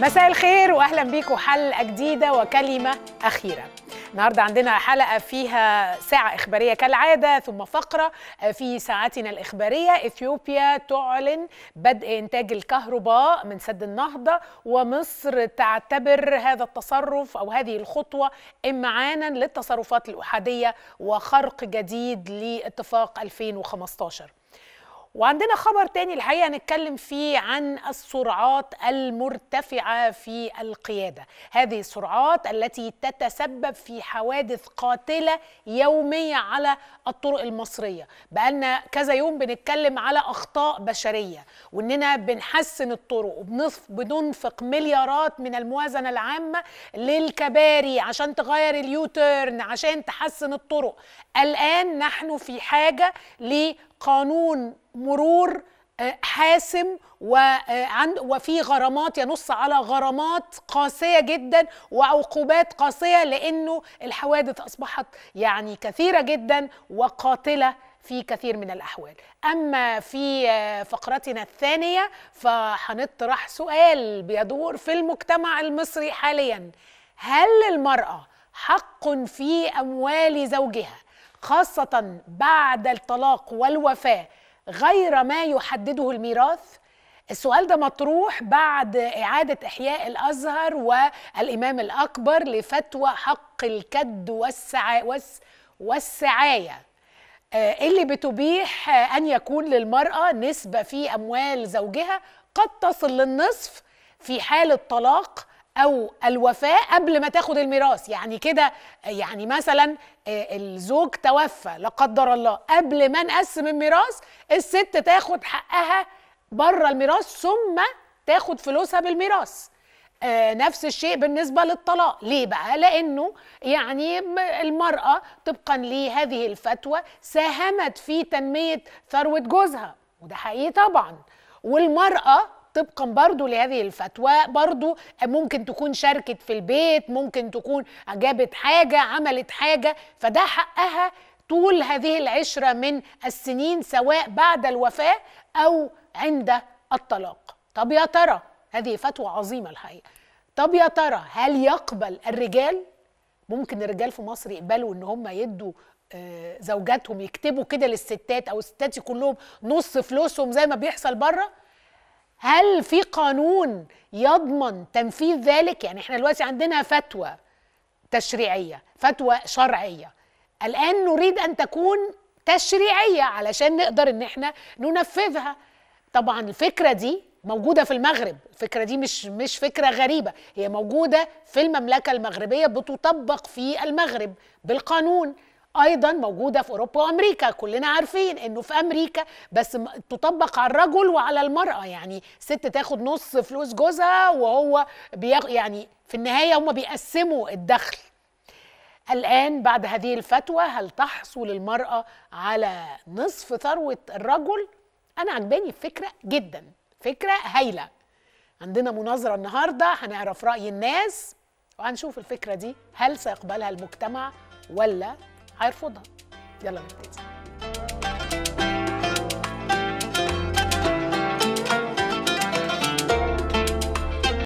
مساء الخير واهلا بيكم حلقه جديده وكلمه اخيره النهارده عندنا حلقه فيها ساعه اخباريه كالعاده ثم فقره في ساعتنا الاخباريه اثيوبيا تعلن بدء انتاج الكهرباء من سد النهضه ومصر تعتبر هذا التصرف او هذه الخطوه امعانا للتصرفات الاحاديه وخرق جديد لاتفاق 2015 وعندنا خبر تاني الحقيقه هنتكلم فيه عن السرعات المرتفعه في القياده، هذه السرعات التي تتسبب في حوادث قاتله يوميه على الطرق المصريه، بقالنا كذا يوم بنتكلم على اخطاء بشريه، واننا بنحسن الطرق وبننفق مليارات من الموازنه العامه للكباري عشان تغير اليوتيرن، عشان تحسن الطرق، الان نحن في حاجه ل قانون مرور آه، حاسم وعند آه، وفي غرامات ينص على غرامات قاسيه جدا وعقوبات قاسيه لانه الحوادث اصبحت يعني كثيره جدا وقاتله في كثير من الاحوال اما في آه، فقرتنا الثانيه فهنطرح سؤال بيدور في المجتمع المصري حاليا هل للمراه حق في اموال زوجها خاصة بعد الطلاق والوفاة غير ما يحدده الميراث؟ السؤال ده مطروح بعد إعادة إحياء الأزهر والإمام الأكبر لفتوى حق الكد والسعا والس والسعاية آه، اللي بتبيح أن يكون للمرأة نسبة في أموال زوجها قد تصل للنصف في حال الطلاق او الوفاه قبل ما تاخد الميراث يعني كده يعني مثلا آه، الزوج توفى لا قدر الله قبل ما نقسم الميراث الست تاخد حقها بره الميراث ثم تاخد فلوسها بالميراث آه نفس الشيء بالنسبه للطلاق ليه بقى لانه يعني المراه طبقا لهذه الفتوى ساهمت في تنميه ثروه جوزها وده حقيقي طبعا والمراه طبقا برضو لهذه الفتوى برضو ممكن تكون شاركت في البيت ممكن تكون جابت حاجة عملت حاجة فده حقها طول هذه العشرة من السنين سواء بعد الوفاة أو عند الطلاق طب يا ترى هذه فتوى عظيمة الحقيقة طب يا ترى هل يقبل الرجال ممكن الرجال في مصر يقبلوا ان هم يدوا آه، زوجاتهم يكتبوا كده للستات او الستات يكون لهم نص فلوسهم زي ما بيحصل بره هل في قانون يضمن تنفيذ ذلك يعني احنا دلوقتي عندنا فتوى تشريعيه فتوى شرعيه الان نريد ان تكون تشريعيه علشان نقدر ان احنا ننفذها طبعا الفكره دي موجوده في المغرب الفكره دي مش مش فكره غريبه هي موجوده في المملكه المغربيه بتطبق في المغرب بالقانون ايضا موجوده في اوروبا وامريكا كلنا عارفين انه في امريكا بس تطبق على الرجل وعلى المراه يعني ست تاخد نص فلوس جوزها وهو بيغ... يعني في النهايه هم بيقسموا الدخل الآن بعد هذه الفتوى هل تحصل المرأة على نصف ثروة الرجل؟ أنا عجباني فكره جدا فكرة هايلة عندنا مناظرة النهاردة هنعرف رأي الناس وهنشوف الفكرة دي هل سيقبلها المجتمع ولا هيرفضها يلا نبتدي